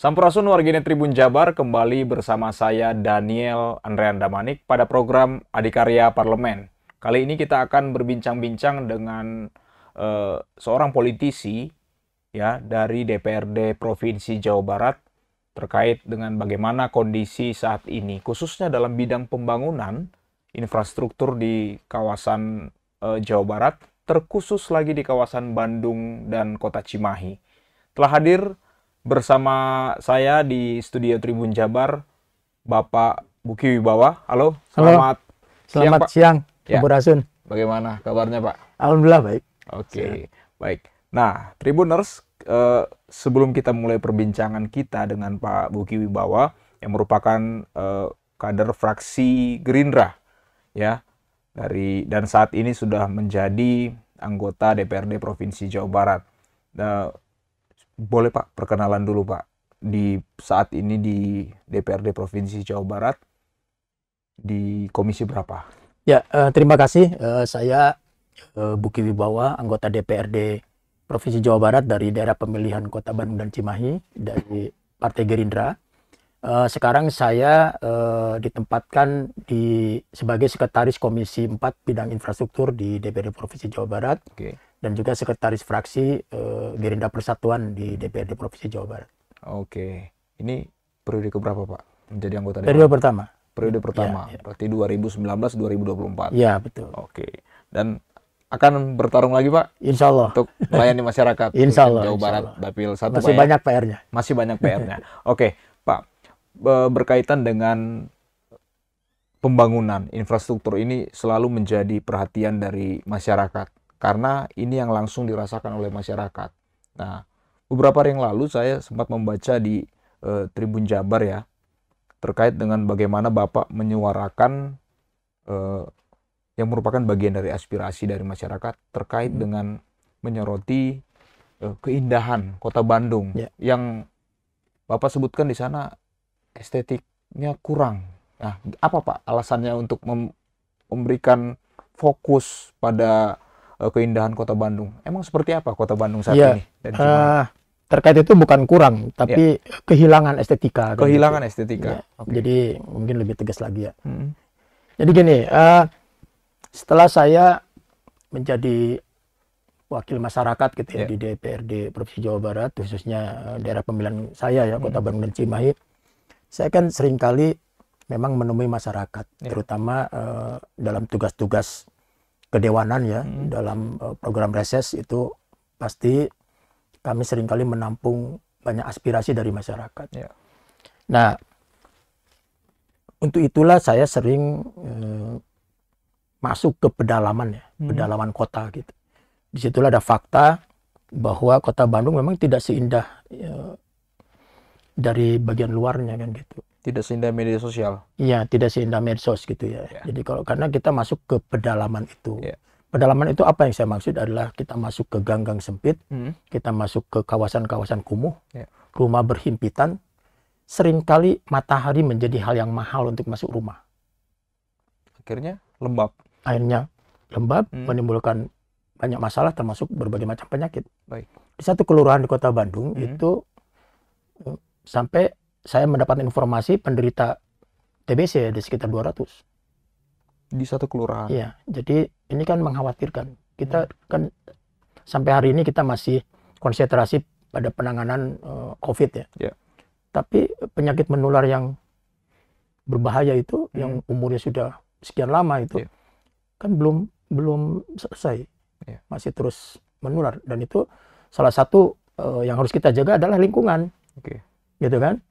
Sampurasun warganet Tribun Jabar kembali bersama saya Daniel Andrean Damanik pada program Adikarya Parlemen. Kali ini kita akan berbincang-bincang dengan uh, seorang politisi ya dari DPRD Provinsi Jawa Barat terkait dengan bagaimana kondisi saat ini khususnya dalam bidang pembangunan infrastruktur di kawasan uh, Jawa Barat terkhusus lagi di kawasan Bandung dan Kota Cimahi. Telah hadir bersama saya di studio Tribun Jabar Bapak Buki Wibawa. Halo, selamat Halo. selamat siang, Pak. siang ya. Bagaimana kabarnya Pak? Alhamdulillah baik. Oke, baik. Nah, Tribuners, eh, sebelum kita mulai perbincangan kita dengan Pak Buki Wibawa yang merupakan eh, kader fraksi Gerindra, ya dari dan saat ini sudah menjadi anggota DPRD Provinsi Jawa Barat. Nah, boleh Pak perkenalan dulu Pak di saat ini di DPRD Provinsi Jawa Barat di komisi berapa? Ya eh, terima kasih eh, saya eh, Buki Wibawa anggota DPRD Provinsi Jawa Barat dari daerah pemilihan Kota Bandung dan Cimahi dari Partai Gerindra. Eh, sekarang saya ditempatkan di sebagai sekretaris Komisi 4 Bidang Infrastruktur di DPRD Provinsi Jawa Barat. Okay dan juga sekretaris fraksi uh, Gerindra Persatuan di DPRD Provinsi Jawa Barat. Oke, ini periode keberapa Pak menjadi anggota DPR? Periode pertama. Periode iya, pertama, ya, ya. berarti 2019-2024. Iya betul. Oke, dan akan bertarung lagi Pak? Insya Allah. Untuk melayani masyarakat. Insya Allah. Jawa insya Barat, Allah. Dapil 1. Masih banyak PR-nya. Masih banyak PR-nya. Oke, Pak. Berkaitan dengan pembangunan infrastruktur ini selalu menjadi perhatian dari masyarakat karena ini yang langsung dirasakan oleh masyarakat. Nah, beberapa hari yang lalu saya sempat membaca di e, Tribun Jabar ya terkait dengan bagaimana Bapak menyuarakan e, yang merupakan bagian dari aspirasi dari masyarakat terkait hmm. dengan menyoroti e, keindahan Kota Bandung ya. yang Bapak sebutkan di sana estetiknya kurang. Nah, apa Pak alasannya untuk mem memberikan fokus pada Eh, keindahan kota Bandung. Emang seperti apa kota Bandung saat ya, ini? Dan uh, terkait itu bukan kurang, tapi ya. kehilangan estetika. Kehilangan gitu. estetika. Ya, okay. Jadi mungkin lebih tegas lagi ya. Hmm. Jadi gini, uh, setelah saya menjadi wakil masyarakat gitu ya yeah. di DPRD Provinsi Jawa Barat khususnya daerah pemilihan saya ya Kota hmm. Bandung dan Cimahi saya kan seringkali memang menemui masyarakat yeah. terutama uh, dalam tugas-tugas kedewanan ya hmm. dalam eh, program reses itu pasti kami seringkali menampung banyak aspirasi dari masyarakat. Ya. Nah, untuk itulah saya sering eh, masuk ke pedalaman ya, hmm. pedalaman kota gitu. Disitulah ada fakta bahwa kota Bandung memang tidak seindah ya, dari bagian luarnya kan gitu tidak seindah media sosial. Iya, tidak seindah medsos gitu ya. Yeah. Jadi kalau karena kita masuk ke pedalaman itu. Yeah. Pedalaman itu apa yang saya maksud adalah kita masuk ke ganggang gang sempit, mm. kita masuk ke kawasan-kawasan kumuh, yeah. rumah berhimpitan. Seringkali matahari menjadi hal yang mahal untuk masuk rumah. Akhirnya lembab. Akhirnya lembab mm. menimbulkan banyak masalah termasuk berbagai macam penyakit. Baik. Di satu kelurahan di kota Bandung mm. itu eh, sampai saya mendapat informasi penderita TBC ada sekitar 200 di satu kelurahan. Iya, jadi ini kan mengkhawatirkan. Kita hmm. kan sampai hari ini kita masih konsentrasi pada penanganan uh, COVID ya. Yeah. Tapi penyakit menular yang berbahaya itu hmm. yang umurnya sudah sekian lama itu yeah. kan belum belum selesai. Yeah. Masih terus menular dan itu salah satu uh, yang harus kita jaga adalah lingkungan. Okay. Gitu kan?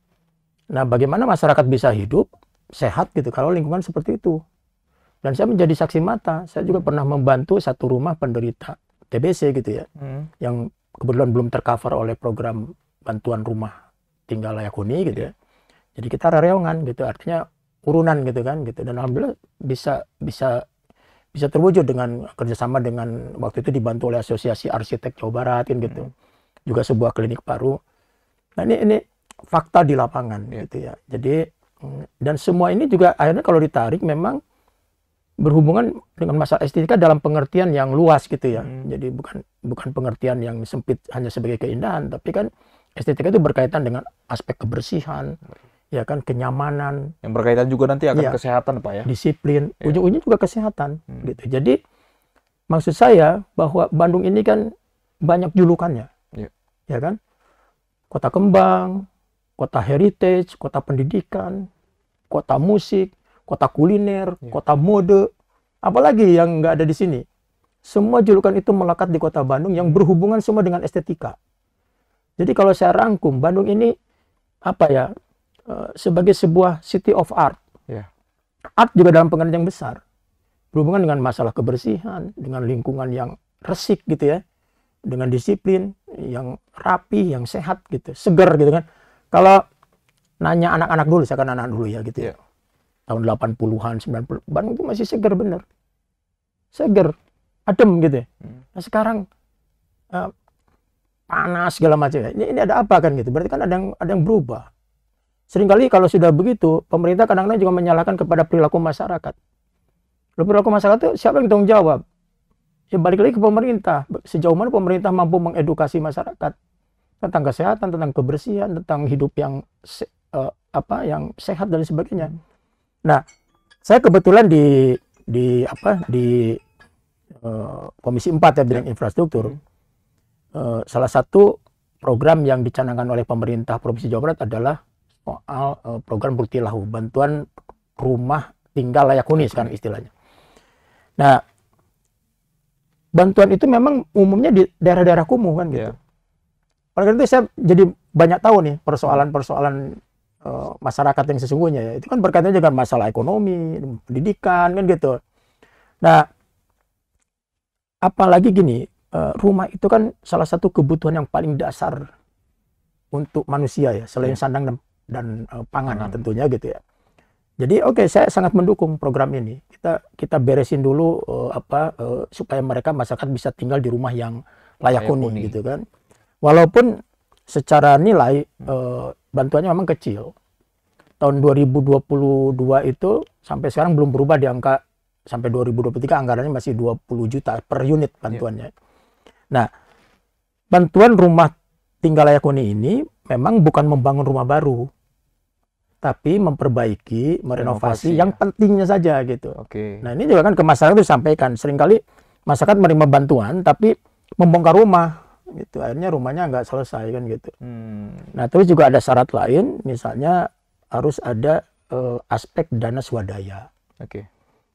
Nah, bagaimana masyarakat bisa hidup sehat gitu kalau lingkungan seperti itu? Dan saya menjadi saksi mata. Saya juga pernah membantu satu rumah penderita TBC gitu ya, hmm. yang kebetulan belum tercover oleh program bantuan rumah tinggal layak huni gitu ya. Iya. Jadi kita rareongan gitu, artinya urunan gitu kan gitu. Dan alhamdulillah bisa bisa bisa terwujud dengan kerjasama dengan waktu itu dibantu oleh asosiasi arsitek Jawa Barat gitu. Hmm. Juga sebuah klinik paru. Nah ini ini fakta di lapangan yeah. gitu ya. Jadi mm, dan semua ini juga akhirnya kalau ditarik memang berhubungan dengan masalah estetika dalam pengertian yang luas gitu ya. Hmm. Jadi bukan bukan pengertian yang sempit hanya sebagai keindahan, tapi kan estetika itu berkaitan dengan aspek kebersihan, hmm. ya kan kenyamanan. Yang berkaitan juga nanti akan ya, kesehatan pak ya. Disiplin, yeah. ujung-ujungnya juga kesehatan hmm. gitu. Jadi maksud saya bahwa Bandung ini kan banyak julukannya, yeah. ya kan kota kembang, kota heritage, kota pendidikan, kota musik, kota kuliner, ya. kota mode, apalagi yang nggak ada di sini. Semua julukan itu melekat di kota Bandung yang berhubungan semua dengan estetika. Jadi kalau saya rangkum, Bandung ini apa ya eh, sebagai sebuah city of art. Ya. Art juga dalam pengertian yang besar, berhubungan dengan masalah kebersihan, dengan lingkungan yang resik gitu ya, dengan disiplin yang rapi, yang sehat gitu, seger gitu kan kalau nanya anak-anak dulu, saya kan anak, anak dulu ya gitu ya. Iya. Tahun Tahun 80-an, 90 Bandung itu masih seger bener. Seger, adem gitu ya. Hmm. Nah sekarang uh, panas segala macam. Ya. Ini, ini ada apa kan gitu? Berarti kan ada yang ada yang berubah. Seringkali kalau sudah begitu, pemerintah kadang-kadang juga menyalahkan kepada perilaku masyarakat. Lalu perilaku masyarakat itu siapa yang tanggung jawab? Ya balik lagi ke pemerintah. Sejauh mana pemerintah mampu mengedukasi masyarakat tentang kesehatan, tentang kebersihan, tentang hidup yang se- uh, apa yang sehat dan sebagainya. Hmm. Nah, saya kebetulan di di apa di uh, Komisi 4 ya bidang ya. infrastruktur. Uh, salah satu program yang dicanangkan oleh pemerintah Provinsi Jawa Barat adalah soal uh, program Burtilahu, bantuan rumah tinggal layak huni hmm. sekarang istilahnya. Nah, bantuan itu memang umumnya di daerah-daerah kumuh kan gitu. Yeah. Oleh karena itu saya jadi banyak tahu nih persoalan-persoalan uh, masyarakat yang sesungguhnya ya. Itu kan berkaitan dengan masalah ekonomi, pendidikan kan gitu. Nah, apalagi gini, uh, rumah itu kan salah satu kebutuhan yang paling dasar untuk manusia ya, selain ya. sandang dan dan uh, pangan hmm. tentunya gitu ya. Jadi oke okay, saya sangat mendukung program ini. Kita kita beresin dulu uh, apa uh, supaya mereka masyarakat bisa tinggal di rumah yang layak huni gitu kan. Walaupun secara nilai hmm. eh, bantuannya memang kecil. Tahun 2022 itu sampai sekarang belum berubah di angka sampai 2023 anggarannya masih 20 juta per unit iya. bantuannya. Nah, bantuan rumah tinggal layak huni ini memang bukan membangun rumah baru, tapi memperbaiki, merenovasi Renovasi, yang ya. pentingnya saja gitu. Oke. Nah ini juga kan ke masyarakat itu disampaikan. Seringkali masyarakat menerima bantuan tapi membongkar rumah gitu akhirnya rumahnya nggak selesai kan gitu hmm. nah terus juga ada syarat lain misalnya harus ada uh, aspek dana swadaya oke okay.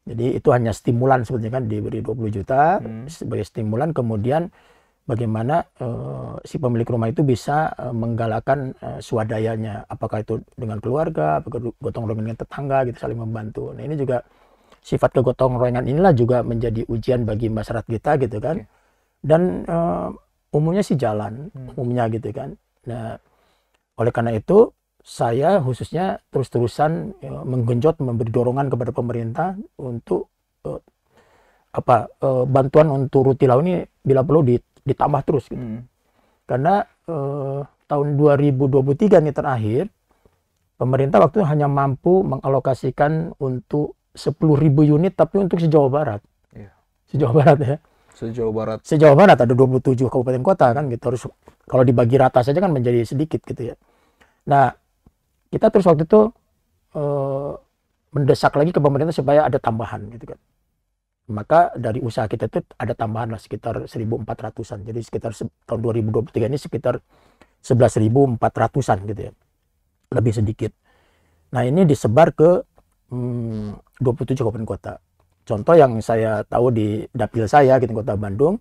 jadi itu hanya stimulan sebetulnya kan diberi 20 juta hmm. sebagai stimulan kemudian bagaimana uh, si pemilik rumah itu bisa uh, eh, menggalakkan uh, swadayanya apakah itu dengan keluarga gotong royong dengan tetangga gitu saling membantu nah ini juga sifat kegotong royongan inilah juga menjadi ujian bagi masyarakat kita gitu kan dan uh, umumnya sih jalan hmm. umumnya gitu kan nah oleh karena itu saya khususnya terus-terusan ya, menggenjot memberi dorongan kepada pemerintah untuk uh, apa uh, bantuan untuk rutilau ini bila perlu ditambah terus gitu. Hmm. Karena uh, tahun 2023 ini terakhir pemerintah waktu itu hanya mampu mengalokasikan untuk 10.000 unit tapi untuk sejauh Barat. Yeah. sejauh Barat ya. Sejauh Barat. Sejauh Barat ada 27 kabupaten kota kan gitu. Harus kalau dibagi rata saja kan menjadi sedikit gitu ya. Nah, kita terus waktu itu eh, mendesak lagi ke pemerintah supaya ada tambahan gitu kan. Maka dari usaha kita itu ada tambahan lah sekitar 1.400-an. Jadi sekitar tahun 2023 ini sekitar 11.400-an gitu ya. Lebih sedikit. Nah, ini disebar ke hmm, 27 kabupaten kota. Contoh yang saya tahu di dapil saya gitu Kota Bandung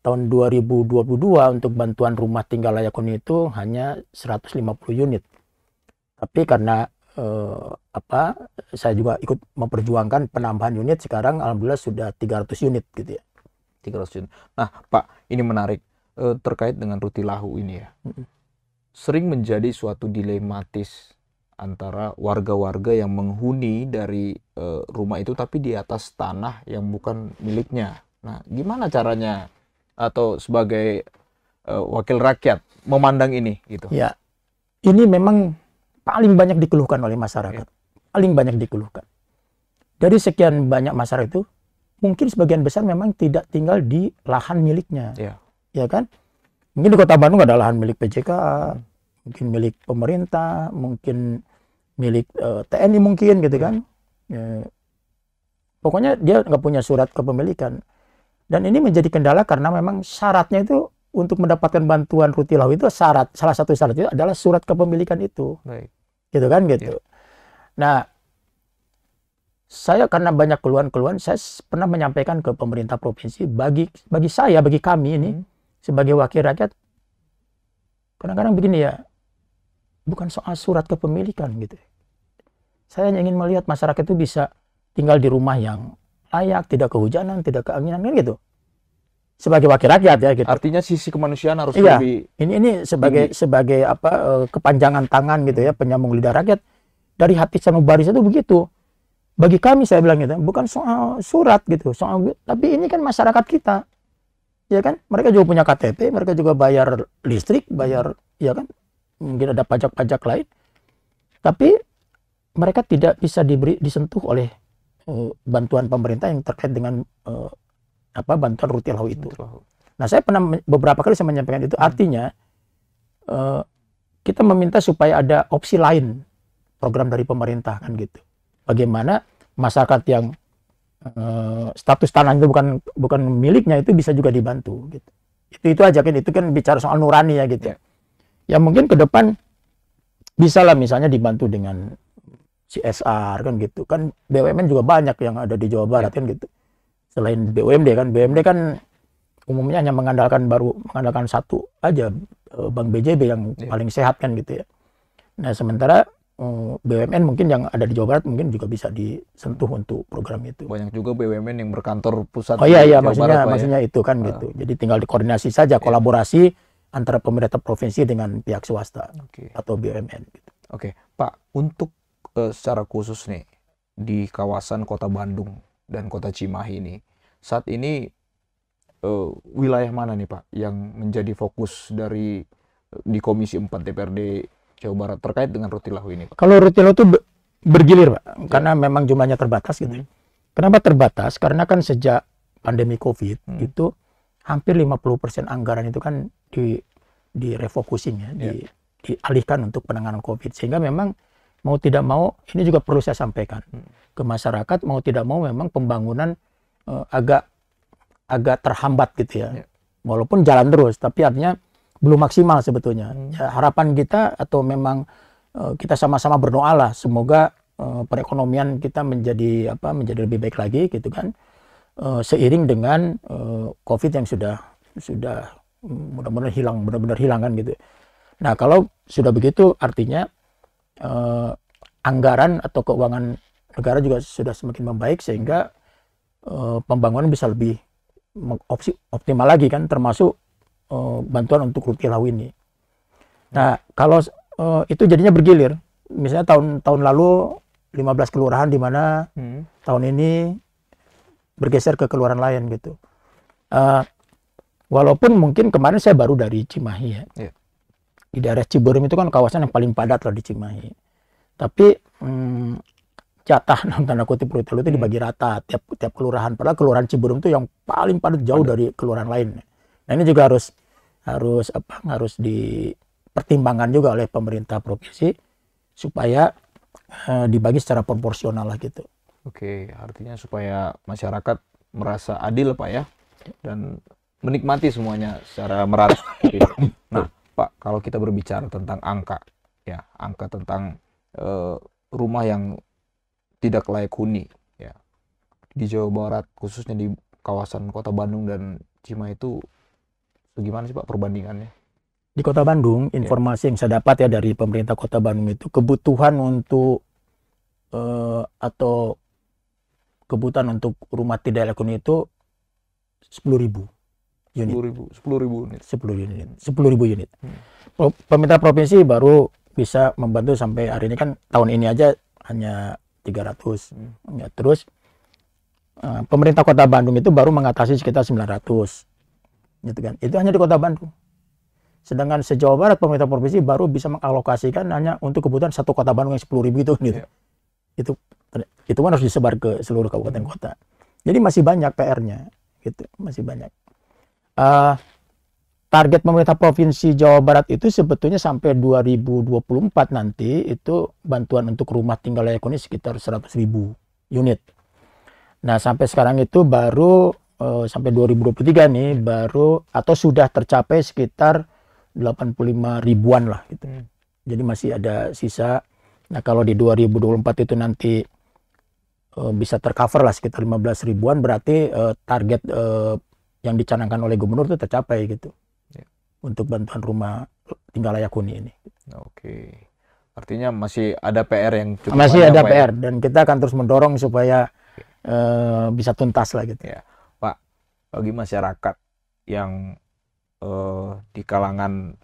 tahun 2022 untuk bantuan rumah tinggal layak huni itu hanya 150 unit. Tapi karena eh, apa saya juga ikut memperjuangkan penambahan unit sekarang alhamdulillah sudah 300 unit gitu ya. 300 unit. Nah, Pak, ini menarik eh, terkait dengan rutilahu ini ya. Sering menjadi suatu dilematis antara warga-warga yang menghuni dari e, rumah itu tapi di atas tanah yang bukan miliknya. Nah, gimana caranya atau sebagai e, wakil rakyat memandang ini gitu? Ya, ini memang paling banyak dikeluhkan oleh masyarakat, ya. paling banyak dikeluhkan. Dari sekian banyak masyarakat itu, mungkin sebagian besar memang tidak tinggal di lahan miliknya, ya, ya kan? Mungkin di kota Bandung ada lahan milik PJK. Hmm mungkin milik pemerintah mungkin milik uh, eh, TNI mungkin gitu kan ya, pokoknya dia nggak punya surat kepemilikan dan ini menjadi kendala karena memang syaratnya itu untuk mendapatkan bantuan rutilau itu syarat salah satu syarat itu adalah surat kepemilikan itu Baik. gitu kan gitu ya. nah saya karena banyak keluhan-keluhan saya pernah menyampaikan ke pemerintah provinsi bagi bagi saya bagi kami ini hmm. sebagai wakil rakyat kadang-kadang begini ya bukan soal surat kepemilikan gitu. Saya hanya ingin melihat masyarakat itu bisa tinggal di rumah yang layak, tidak kehujanan, tidak keanginan kan gitu. Sebagai wakil rakyat ya gitu. Artinya sisi kemanusiaan harus iya, lebih ini ini sebagai tinggi. sebagai apa eh, kepanjangan tangan gitu ya penyambung lidah rakyat dari hati sama baris itu begitu. Bagi kami saya bilang gitu, bukan soal surat gitu, soal tapi ini kan masyarakat kita. Ya kan? Mereka juga punya KTP, mereka juga bayar listrik, bayar ya kan? mungkin ada pajak-pajak lain. Tapi mereka tidak bisa diberi disentuh oleh uh, bantuan pemerintah yang terkait dengan uh, apa bantuan rutin rutilahu itu. Nah, saya pernah beberapa kali saya menyampaikan itu. Hmm. Artinya uh, kita meminta supaya ada opsi lain program dari pemerintah kan gitu. Bagaimana masyarakat yang uh, status tanah itu bukan bukan miliknya itu bisa juga dibantu gitu. Itu itu aja kan itu kan bicara soal nurani ya gitu. Yeah ya mungkin ke depan bisa lah misalnya dibantu dengan CSR kan gitu kan BUMN juga banyak yang ada di Jawa Barat ya. kan gitu selain BUMD kan BUMD kan umumnya hanya mengandalkan baru mengandalkan satu aja eh, bank BJB yang yeah. paling sehat kan gitu ya nah sementara eh, BUMN mungkin yang ada di Jawa Barat mungkin juga bisa disentuh untuk program itu. Banyak juga BUMN yang berkantor pusat. Oh iya iya Jawa maksudnya Barat, ya? maksudnya ya? itu kan ah. gitu. Jadi tinggal dikoordinasi saja, ya. kolaborasi yeah antara pemerintah provinsi dengan pihak swasta okay. atau BUMN. Gitu. Oke, okay. Pak, untuk uh, secara khusus nih di kawasan Kota Bandung dan Kota Cimahi ini, saat ini uh, wilayah mana nih Pak yang menjadi fokus dari eh, di Komisi 4 DPRD Jawa Barat terkait dengan Rutilahu ini? Pak? Kalau Rutilahu itu bergilir Pak, ya. karena memang jumlahnya terbatas gitu. Hmm. Kenapa terbatas? Karena kan sejak pandemi COVID hmm. itu hampir 50% anggaran itu kan di direfokusin ya, di, iya. dialihkan untuk penanganan COVID sehingga memang mau tidak mau ini juga perlu saya sampaikan hmm. ke masyarakat mau tidak mau memang pembangunan uh, agak agak terhambat gitu ya. Yeah. Walaupun jalan terus tapi artinya belum maksimal sebetulnya. Hmm. Ya, harapan kita atau memang uh, kita sama-sama lah, semoga uh, perekonomian kita menjadi apa menjadi lebih baik lagi gitu kan. Eh, seiring dengan uh, COVID yang sudah sudah mm, benar-benar hilang, benar-benar hilang gitu. Nah kalau sudah begitu artinya uh, anggaran atau keuangan negara juga sudah semakin membaik sehingga uh, pembangunan bisa lebih opsi optimal lagi kan termasuk uh, bantuan untuk rupiah ini. Nah kalau uh, itu jadinya bergilir, misalnya tahun tahun lalu 15 kelurahan di mana hmm. tahun ini bergeser ke keluaran lain gitu. Uh, walaupun mungkin kemarin saya baru dari Cimahi ya. Yeah. Di daerah Ciburum itu kan kawasan yang paling padat lah di Cimahi. Tapi hmm, jatah dalam tanda kutip retail itu hmm. dibagi rata tiap tiap kelurahan. Padahal kelurahan Ciburum itu yang paling padat jauh dari kelurahan lain. Nah ini juga harus harus apa harus dipertimbangkan juga oleh pemerintah provinsi supaya eh, dibagi secara proporsional lah gitu. Oke, artinya supaya masyarakat merasa adil, Pak ya, dan menikmati semuanya secara merata. Nah, Pak, kalau kita berbicara tentang angka, ya, angka tentang e, rumah yang tidak layak huni, ya, di Jawa Barat khususnya di kawasan Kota Bandung dan Cima itu, bagaimana sih Pak perbandingannya? Di Kota Bandung, informasi ya. yang saya dapat ya dari pemerintah Kota Bandung itu kebutuhan untuk uh, atau kebutuhan untuk rumah tidak lakukan itu ribu unit. 10 ribu, 10 ribu unit. 10 unit. 10 ribu unit. Hmm. Pemerintah provinsi baru bisa membantu sampai hari ini kan tahun ini aja hanya 300. Hmm. Ya, terus eh, pemerintah kota Bandung itu baru mengatasi sekitar 900. Gitu kan. Itu hanya di kota Bandung. Sedangkan sejauh barat pemerintah provinsi baru bisa mengalokasikan hanya untuk kebutuhan satu kota Bandung yang 10 ribu gitu, gitu. Ya. itu gitu. Yeah. Itu itu kan harus disebar ke seluruh kabupaten hmm. kota. Jadi masih banyak PR-nya, gitu, masih banyak. Uh, target pemerintah provinsi Jawa Barat itu sebetulnya sampai 2024 nanti itu bantuan untuk rumah tinggal layak huni sekitar 100 ribu unit. Nah sampai sekarang itu baru uh, sampai 2023 nih baru atau sudah tercapai sekitar 85 ribuan lah gitu. Hmm. Jadi masih ada sisa. Nah kalau di 2024 itu nanti Eh, bisa tercover lah sekitar 15 ribuan berarti uh, target uh, yang dicanangkan oleh gubernur itu tercapai gitu ya. untuk bantuan rumah tinggal layak huni ini. Oke, artinya masih ada PR yang cukup masih ada PR ya? dan kita akan terus mendorong supaya uh, bisa tuntas lah gitu. Ya. Pak, bagi masyarakat yang uh, di kalangan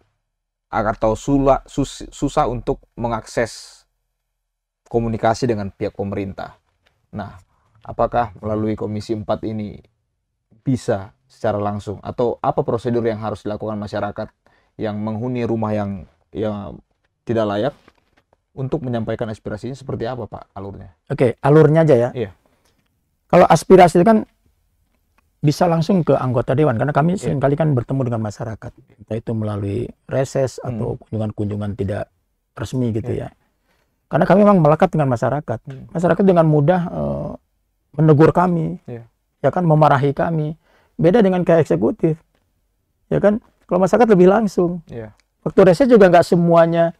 atau tahu sus, susah untuk mengakses komunikasi dengan pihak pemerintah Nah, apakah melalui Komisi 4 ini bisa secara langsung atau apa prosedur yang harus dilakukan masyarakat yang menghuni rumah yang yang tidak layak untuk menyampaikan aspirasinya seperti apa Pak alurnya? Oke, alurnya aja ya. Iya. Kalau aspirasi itu kan bisa langsung ke anggota dewan karena kami yeah. seringkali kan bertemu dengan masyarakat, entah itu melalui reses atau hmm. kunjungan-kunjungan tidak resmi gitu yeah. ya. Karena kami memang melekat dengan masyarakat. Hmm. Masyarakat dengan mudah e, menegur kami, yeah. ya kan, memarahi kami. Beda dengan kayak eksekutif, ya kan. Kalau masyarakat lebih langsung. Yeah. Waktu reses juga nggak semuanya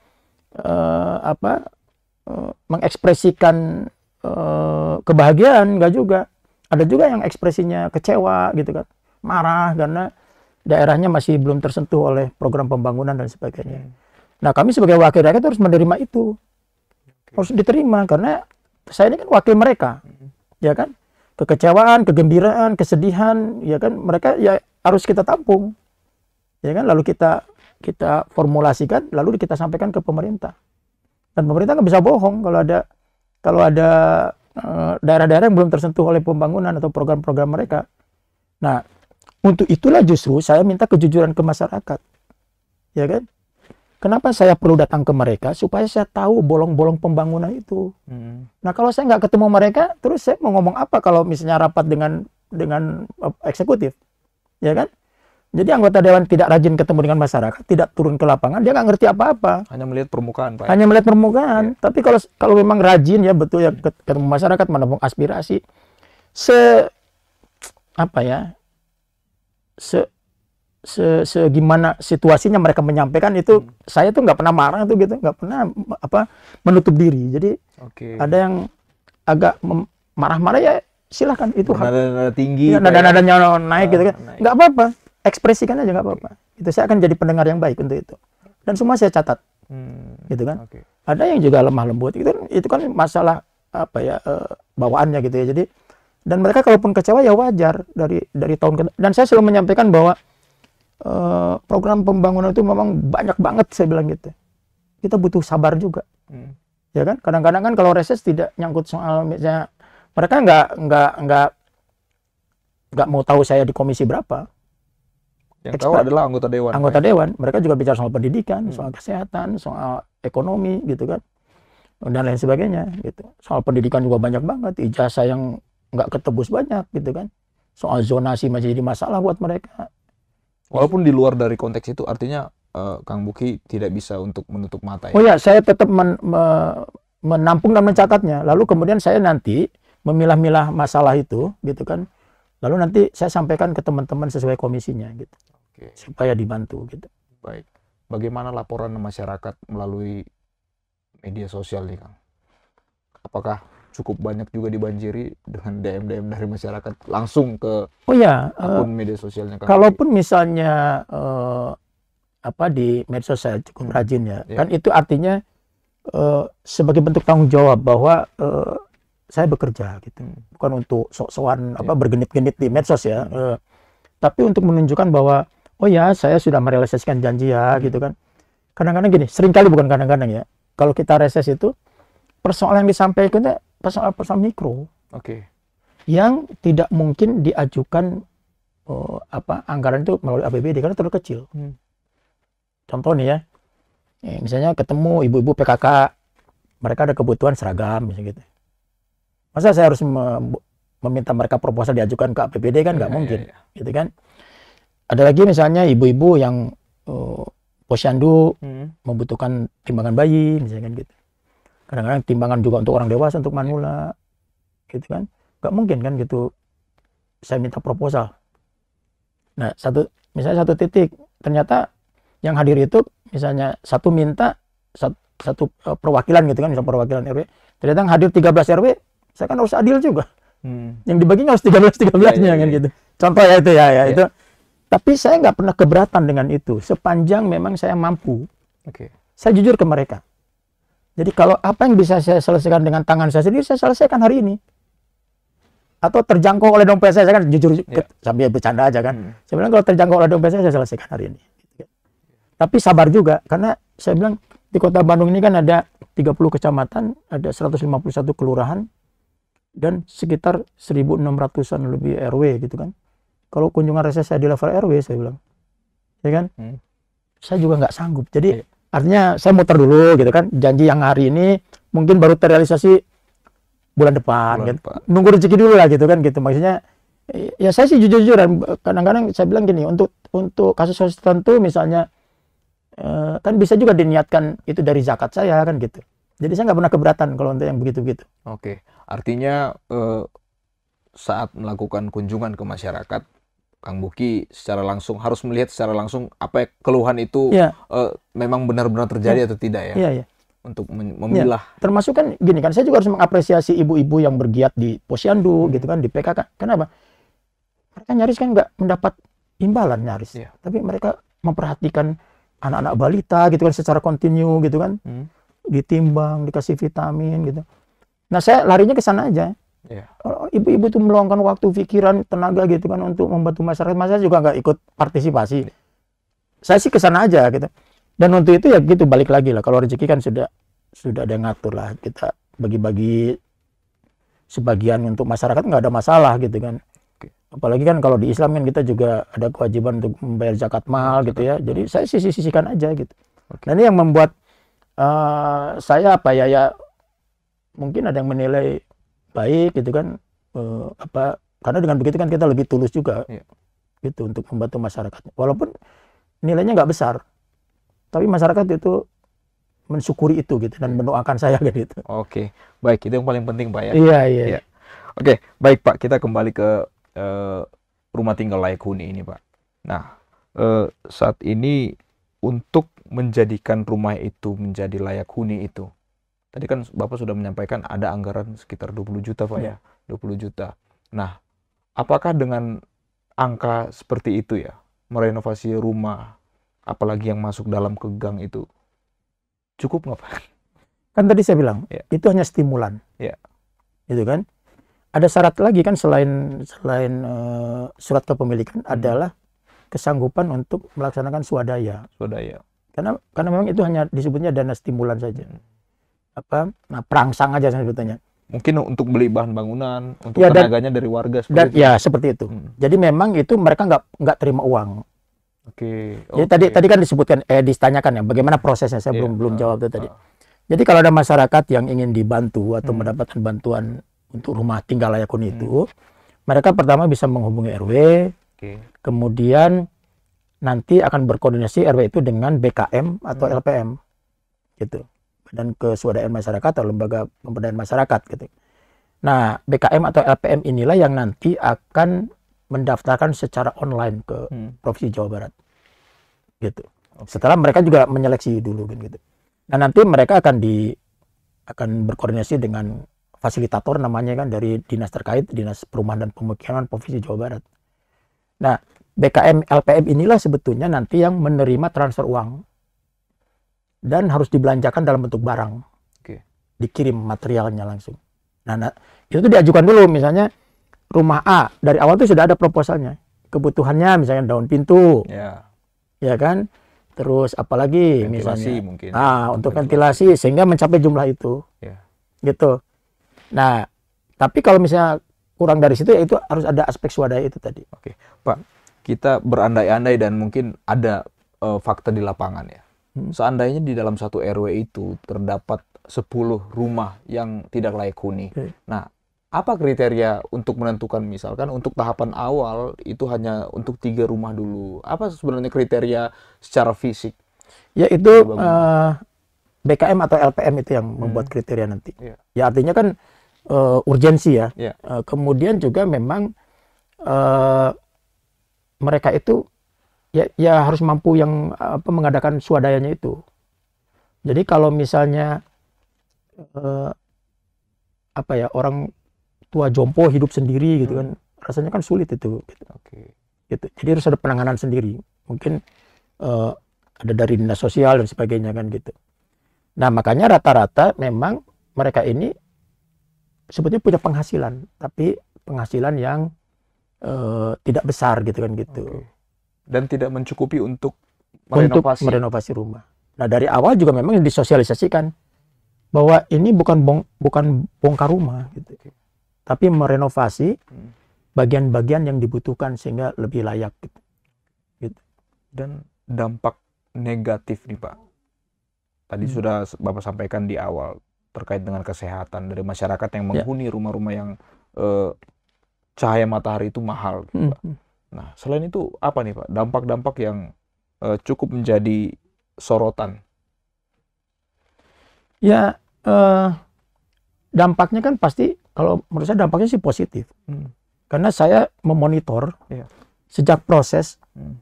e, apa e, mengekspresikan e, kebahagiaan, nggak juga. Ada juga yang ekspresinya kecewa gitu kan, marah karena daerahnya masih belum tersentuh oleh program pembangunan dan sebagainya. Hmm. Nah, kami sebagai wakil rakyat harus menerima itu harus diterima karena saya ini kan wakil mereka ya kan kekecewaan kegembiraan kesedihan ya kan mereka ya harus kita tampung ya kan lalu kita kita formulasikan lalu kita sampaikan ke pemerintah dan pemerintah nggak bisa bohong kalau ada kalau ada eh, daerah-daerah yang belum tersentuh oleh pembangunan atau program-program mereka nah untuk itulah justru saya minta kejujuran ke masyarakat ya kan Kenapa saya perlu datang ke mereka supaya saya tahu bolong-bolong pembangunan itu. Hmm. Nah kalau saya nggak ketemu mereka, terus saya mau ngomong apa kalau misalnya rapat dengan dengan eh, eksekutif, ya kan? Jadi anggota dewan tidak rajin ketemu dengan masyarakat, tidak turun ke lapangan, dia nggak ngerti apa-apa. Hanya melihat permukaan, Pak. Hanya melihat permukaan. Ya. Tapi kalau kalau memang rajin ya betul ya ketemu masyarakat, menampung aspirasi, se apa ya, se se gimana situasinya mereka menyampaikan itu hmm. saya tuh nggak pernah marah tuh gitu nggak pernah apa menutup diri jadi okay. ada yang agak marah-marah ya silahkan itu nada-nada tinggi ya, nada-nadanya naik nah, gitu kan nggak apa-apa ekspresikan aja nggak apa-apa okay. itu saya akan jadi pendengar yang baik untuk itu dan semua saya catat hmm. gitu kan okay. ada yang juga lemah lembut itu kan, itu kan masalah apa ya eh, bawaannya gitu ya jadi dan mereka kalaupun kecewa ya wajar dari dari tahun ke dan saya selalu menyampaikan bahwa Eh, program pembangunan itu memang banyak banget saya bilang gitu. Kita butuh sabar juga. Hmm. Ya kan? Kadang-kadang kan kalau reses tidak nyangkut soal misalnya mereka nggak nggak nggak nggak mau tahu saya di komisi berapa. Yang Expert. tahu adalah anggota dewan. Anggota ya. dewan, mereka juga bicara soal pendidikan, hmm. soal kesehatan, soal ekonomi gitu kan. Dan lain sebagainya gitu. Soal pendidikan juga banyak banget, ijazah yang nggak ketebus banyak gitu kan. Soal zonasi masih jadi masalah buat mereka Walaupun di luar dari konteks itu artinya uh, Kang Buki tidak bisa untuk menutup mata ya. Oh ya, saya tetap men, me, menampung dan mencatatnya. Lalu kemudian saya nanti memilah-milah masalah itu gitu kan. Lalu nanti saya sampaikan ke teman-teman sesuai komisinya gitu. Oke. Supaya dibantu gitu. Baik. Bagaimana laporan masyarakat melalui media sosial nih Kang? Apakah cukup banyak juga dibanjiri dengan DM DM dari masyarakat langsung ke oh ya akun uh, media sosialnya kan kalaupun misalnya uh, apa di medsos saya cukup hmm. rajin ya yeah. kan itu artinya uh, sebagai bentuk tanggung jawab bahwa uh, saya bekerja gitu hmm. bukan untuk sok-sokan yeah. apa ya. bergenit-genit di medsos ya hmm. uh, tapi untuk menunjukkan bahwa oh ya saya sudah merealisasikan janji ya hmm. gitu kan kadang-kadang gini seringkali bukan kadang-kadang ya kalau kita reses itu persoalan yang disampaikan persoalan-persoalan mikro. Oke. Okay. Yang tidak mungkin diajukan uh, apa anggaran itu melalui APBD karena terlalu kecil. Hmm. Contoh nih ya. Eh, misalnya ketemu ibu-ibu PKK, mereka ada kebutuhan seragam misalnya gitu. Masa saya harus me meminta mereka proposal diajukan ke APBD kan nggak ya, mungkin, ya, ya. gitu kan? Ada lagi misalnya ibu-ibu yang uh, posyandu hmm. membutuhkan timbangan bayi misalnya kan gitu kadang-kadang timbangan juga untuk orang dewasa untuk manula gitu kan nggak mungkin kan gitu saya minta proposal nah satu misalnya satu titik ternyata yang hadir itu misalnya satu minta satu, satu eh, perwakilan gitu kan misal perwakilan RW ternyata yang hadir 13 RW saya kan harus adil juga hmm. yang dibaginya harus 13 13 nya ya, kan iya. gitu contoh ya itu ya ya, ya. itu tapi saya nggak pernah keberatan dengan itu sepanjang memang saya mampu okay. saya jujur ke mereka jadi kalau apa yang bisa saya selesaikan dengan tangan saya sendiri, saya selesaikan hari ini. Atau terjangkau oleh dompet saya, saya kan jujur ya. sambil bercanda aja kan. Hmm. Saya bilang kalau terjangkau oleh dompet saya, saya selesaikan hari ini. Tapi sabar juga, karena saya bilang di kota Bandung ini kan ada 30 kecamatan, ada 151 kelurahan, dan sekitar 1.600an lebih RW gitu kan. Kalau kunjungan reses saya di level RW, saya bilang. Ya kan? Hmm. Saya juga nggak sanggup. Jadi Ya. Artinya saya muter dulu gitu kan. Janji yang hari ini mungkin baru terrealisasi bulan depan. Bulan gitu. depan. Nunggu rezeki dulu lah gitu kan gitu. Maksudnya ya saya sih jujur-jujuran jujur kadang-kadang saya bilang gini untuk untuk kasus kasus tertentu misalnya eh, kan bisa juga diniatkan itu dari zakat saya kan gitu. Jadi saya nggak pernah keberatan kalau untuk yang begitu-begitu. Oke, artinya eh, saat melakukan kunjungan ke masyarakat Kang Buki secara langsung harus melihat secara langsung apa ya, keluhan itu ya. uh, memang benar-benar terjadi ya. atau tidak ya. ya, ya. Untuk ya. memilah. Ya. Termasuk kan gini kan saya juga harus mengapresiasi ibu-ibu yang bergiat di Posyandu hmm. gitu kan di PKK. Kan. Kenapa? Mereka nyaris kan nggak mendapat imbalan nyaris. Ya. Tapi mereka memperhatikan anak-anak balita gitu kan secara kontinu gitu kan. Hmm. Ditimbang, dikasih vitamin gitu. Nah, saya larinya ke sana aja. Iya. Ibu-ibu yeah. itu meluangkan waktu, pikiran, tenaga gitu kan untuk membantu masyarakat. Masyarakat juga nggak ikut partisipasi. Iya. Saya sih kesana aja gitu. Dan untuk itu ya gitu balik lagi lah. Kalau rezeki kan sudah sudah ada ngatur lah kita bagi-bagi sebagian untuk masyarakat nggak ada masalah gitu kan. Apalagi kan kalau di Islam kan kita juga ada kewajiban untuk membayar zakat mahal gitu ya. Jadi saya sih sisihkan aja gitu. Okay. Nah ini yang membuat uh, saya apa ya ya mungkin ada yang menilai baik gitu kan eh, apa karena dengan begitu kan kita lebih tulus juga yeah. gitu untuk membantu masyarakat walaupun nilainya nggak besar tapi masyarakat itu mensyukuri itu gitu dan hmm. mendoakan saya gitu. Oke, baik itu yang paling penting pak ya. Iya iya. Ya. Oke, baik pak kita kembali ke uh, rumah tinggal layak huni ini pak. Nah uh, saat ini untuk menjadikan rumah itu menjadi layak huni itu Tadi kan Bapak sudah menyampaikan ada anggaran sekitar 20 juta Pak ya. ya, 20 juta. Nah, apakah dengan angka seperti itu ya, merenovasi rumah, apalagi yang masuk dalam ke gang itu, cukup nggak Pak? Kan tadi saya bilang, ya. itu hanya stimulan. Ya. Itu kan? Ada syarat lagi kan selain selain uh, surat kepemilikan hmm. adalah kesanggupan untuk melaksanakan swadaya. Swadaya. Karena karena memang itu hanya disebutnya dana stimulan saja. Hmm apa nah, perangsang aja sebetulnya mungkin untuk beli bahan bangunan untuk ya, dan, tenaganya dari warga seperti dan, itu. ya seperti itu hmm. jadi memang itu mereka nggak nggak terima uang oke okay. Ya, jadi okay. tadi tadi kan disebutkan eh ditanyakan ya bagaimana prosesnya saya yeah. belum belum uh, jawab itu uh. tadi ah. jadi kalau ada masyarakat yang ingin dibantu atau hmm. mendapatkan bantuan untuk rumah tinggal layak huni hmm. itu mereka pertama bisa menghubungi RW okay. kemudian nanti akan berkoordinasi RW itu dengan BKM atau hmm. LPM gitu dan kesuadaan Masyarakat atau Lembaga Pemberdayaan Masyarakat gitu. Nah, BKM atau LPM inilah yang nanti akan mendaftarkan secara online ke hmm. Provinsi Jawa Barat. Gitu. Okay. Setelah mereka juga menyeleksi dulu gitu. Nah, nanti mereka akan di akan berkoordinasi dengan fasilitator namanya kan dari dinas terkait, dinas perumahan dan pemukiman Provinsi Jawa Barat. Nah, BKM LPM inilah sebetulnya nanti yang menerima transfer uang dan harus dibelanjakan dalam bentuk barang. Okay. Dikirim materialnya langsung. Nah, nah, itu tuh diajukan dulu misalnya rumah A dari awal tuh sudah ada proposalnya. Kebutuhannya misalnya daun pintu. Yeah. Ya kan? Terus apalagi ventilasi misalnya mungkin. Ah, untuk ventilasi sehingga mencapai jumlah itu. Yeah. Gitu. Nah, tapi kalau misalnya kurang dari situ ya itu harus ada aspek swadaya itu tadi. Oke, Pak, kita berandai-andai dan mungkin ada uh, fakta di lapangan ya. Hmm. Seandainya di dalam satu RW itu terdapat 10 rumah yang tidak layak huni. Okay. Nah, apa kriteria untuk menentukan misalkan untuk tahapan awal itu hanya untuk tiga rumah dulu? Apa sebenarnya kriteria secara fisik? Ya itu uh, eh, BKM atau LPM itu yang membuat hmm. kriteria nanti. Yeah. Ya artinya kan uh, urgensi ya. Yeah. Iya. Uh, kemudian juga memang uh, mereka itu ya, ya harus mampu yang apa, mengadakan swadayanya itu. Jadi kalau misalnya eh, apa ya orang tua jompo hidup sendiri gitu kan, hmm. rasanya kan sulit itu. Gitu. Oke. Okay. Gitu. Jadi harus ada penanganan sendiri. Mungkin eh, ada dari dinas sosial dan sebagainya kan gitu. Nah makanya rata-rata memang mereka ini sebetulnya punya penghasilan, tapi penghasilan yang eh, tidak besar gitu kan gitu. Okay dan tidak mencukupi untuk merenovasi. untuk merenovasi rumah. Nah dari awal juga memang disosialisasikan bahwa ini bukan bong, bukan bongkar rumah gitu, tapi merenovasi hmm. bagian-bagian yang dibutuhkan sehingga lebih layak gitu. gitu. Dan dampak negatif nih Pak, tadi hmm. sudah Bapak sampaikan di awal terkait dengan kesehatan dari masyarakat yang ya. menghuni rumah-rumah ya. yang eh, cahaya matahari itu mahal. Gitu, Pak. Hmm, hmm. Nah, selain itu apa nih Pak dampak-dampak yang uh, cukup menjadi sorotan? Ya uh, dampaknya kan pasti kalau menurut saya dampaknya sih positif. Hmm. Karena saya memonitor yeah. sejak proses hmm.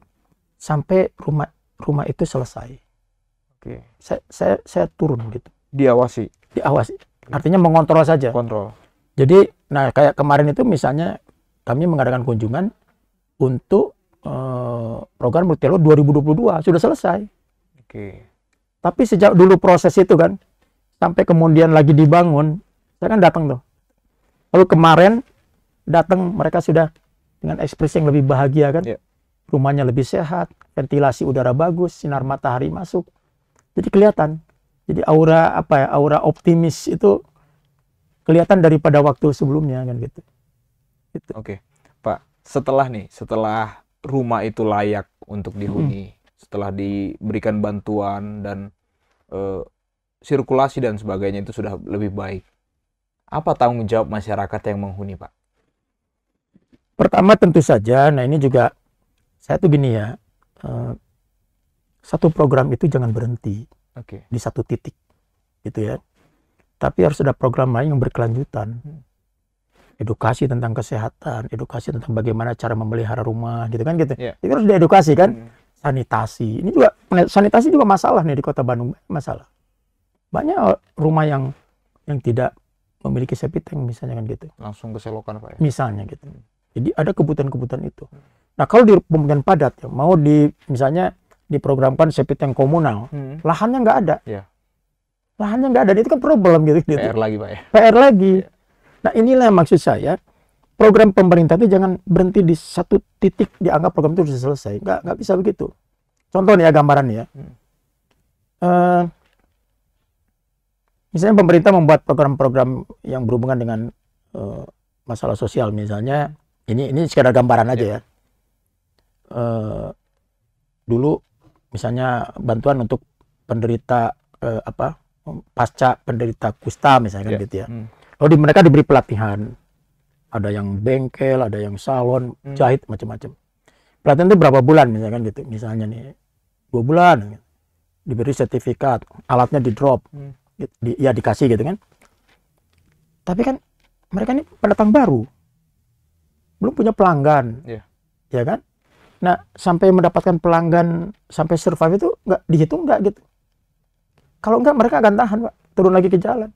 sampai rumah rumah itu selesai. Oke. Okay. Saya, saya saya turun gitu. Diawasi. Diawasi. Okay. Artinya mengontrol saja. Kontrol. Jadi, nah kayak kemarin itu misalnya kami mengadakan kunjungan untuk uh, program Multilo 2022 sudah selesai. Oke. Tapi sejak dulu proses itu kan sampai kemudian lagi dibangun, saya kan datang tuh. Lalu kemarin datang mereka sudah dengan ekspresi yang lebih bahagia kan. Yeah. Rumahnya lebih sehat, ventilasi udara bagus, sinar matahari masuk. Jadi kelihatan. Jadi aura apa ya? Aura optimis itu kelihatan daripada waktu sebelumnya kan gitu. gitu. Oke. Okay setelah nih setelah rumah itu layak untuk hmm. dihuni hmm. setelah diberikan bantuan dan uh, sirkulasi dan sebagainya itu sudah lebih baik apa tanggung jawab masyarakat yang menghuni pak pertama tentu saja nah ini juga saya tuh gini ya uh, satu program itu jangan berhenti okay. di satu titik gitu ya tapi harus ada program lain yang berkelanjutan hmm edukasi tentang kesehatan, edukasi tentang bagaimana cara memelihara rumah gitu kan gitu. Yeah. Itu harus diedukasi kan. Hmm. Sanitasi. Ini juga sanitasi juga masalah nih di Kota Bandung, masalah. Banyak rumah yang yang tidak memiliki septic misalnya kan gitu. Langsung keselokan Pak ya. Misalnya gitu. Hmm. Jadi ada kebutuhan-kebutuhan itu. Hmm. Nah, kalau di pemukiman padat ya, mau di misalnya diprogramkan septic tank komunal, hmm. lahannya nggak ada. Yeah. Lahannya nggak ada, itu kan problem gitu. PR gitu. lagi Pak ya. PR lagi. Yeah Nah inilah yang maksud saya program pemerintah itu jangan berhenti di satu titik dianggap program itu sudah selesai. Nggak, nggak bisa begitu. Contoh nih ya gambaran ya. Uh, misalnya pemerintah membuat program-program yang berhubungan dengan uh, masalah sosial misalnya. Ini ini sekedar gambaran aja iya. ya. Uh, dulu misalnya bantuan untuk penderita uh, apa pasca penderita kusta misalnya kan yeah. gitu ya. Hmm Oh, di mereka diberi pelatihan. Ada yang bengkel, ada yang salon, hmm. jahit macam-macam. Pelatihan itu berapa bulan misalkan gitu. Misalnya nih dua bulan gitu. diberi sertifikat, alatnya di drop. Hmm. Di, ya dikasih gitu kan. Tapi kan mereka ini pendatang baru. Belum punya pelanggan. Yeah. Ya kan? Nah, sampai mendapatkan pelanggan sampai survive itu nggak dihitung nggak gitu. Kalau nggak mereka akan tahan, Pak. Turun lagi ke jalan.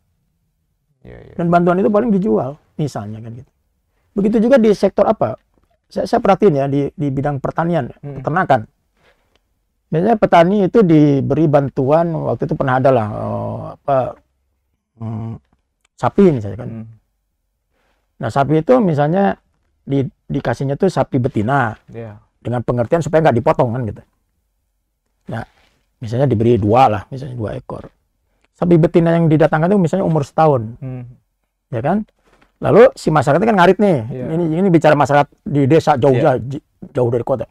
Iya, iya. Dan bantuan itu paling dijual, misalnya kan gitu. Begitu juga di sektor apa? Saya, saya perhatiin ya di, di bidang pertanian, hmm. peternakan. Misalnya petani itu diberi bantuan waktu itu pernah ada lah oh, apa hmm, sapi misalnya kan. Hmm. Nah sapi itu misalnya di, dikasihnya tuh sapi betina yeah. dengan pengertian supaya nggak dipotong kan gitu. Nah misalnya diberi dua lah, misalnya dua ekor sapi betina yang didatangkan itu misalnya umur setahun hmm. ya kan lalu si masyarakat kan ngarit nih yeah. ini ini bicara masyarakat di desa jauh yeah. jauh dari kota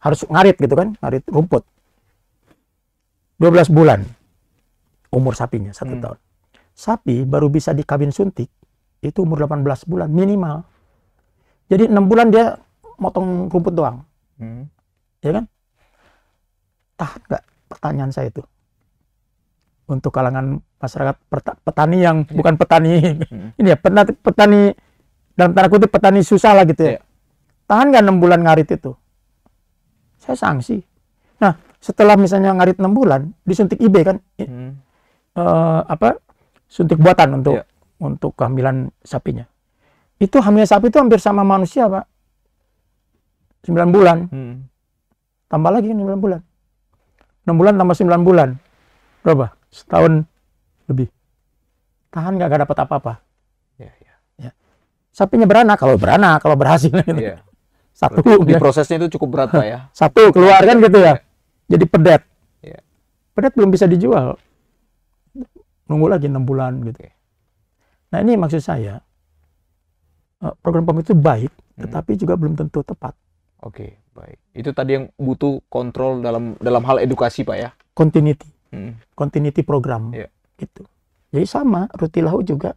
harus ngarit gitu kan ngarit rumput 12 bulan umur sapinya satu hmm. tahun sapi baru bisa dikawin suntik itu umur 18 bulan minimal jadi enam bulan dia motong rumput doang hmm. ya kan tahan nggak pertanyaan saya itu untuk kalangan masyarakat petani yang yeah. bukan petani hmm. ini ya petani, petani dalam tanda kutip petani susah lah gitu ya. Yeah. Tahan nggak enam bulan ngarit itu? Saya sanksi. Nah setelah misalnya ngarit enam bulan disuntik IB kan hmm. uh, apa suntik buatan untuk yeah. untuk kehamilan sapinya. Itu hamilnya sapi itu hampir sama manusia pak. sembilan bulan. Hmm. Tambah lagi 9 kan bulan. enam bulan tambah sembilan bulan. Berapa? setahun lebih tahan nggak gak dapat apa-apa iya, iya. ya. sapinya beranak kalau beranak kalau berhasil iya. gitu. satu di prosesnya itu cukup berat pak ya satu keluar kan gitu ya, jadi pedet ya. pedet belum bisa dijual nunggu lagi enam bulan gitu ya. nah ini maksud saya eh, program pemerintah itu baik hmm. tetapi juga belum tentu tepat oke baik itu tadi yang butuh kontrol dalam dalam hal edukasi pak ya continuity hmm. continuity program yeah. gitu jadi sama rutilahu juga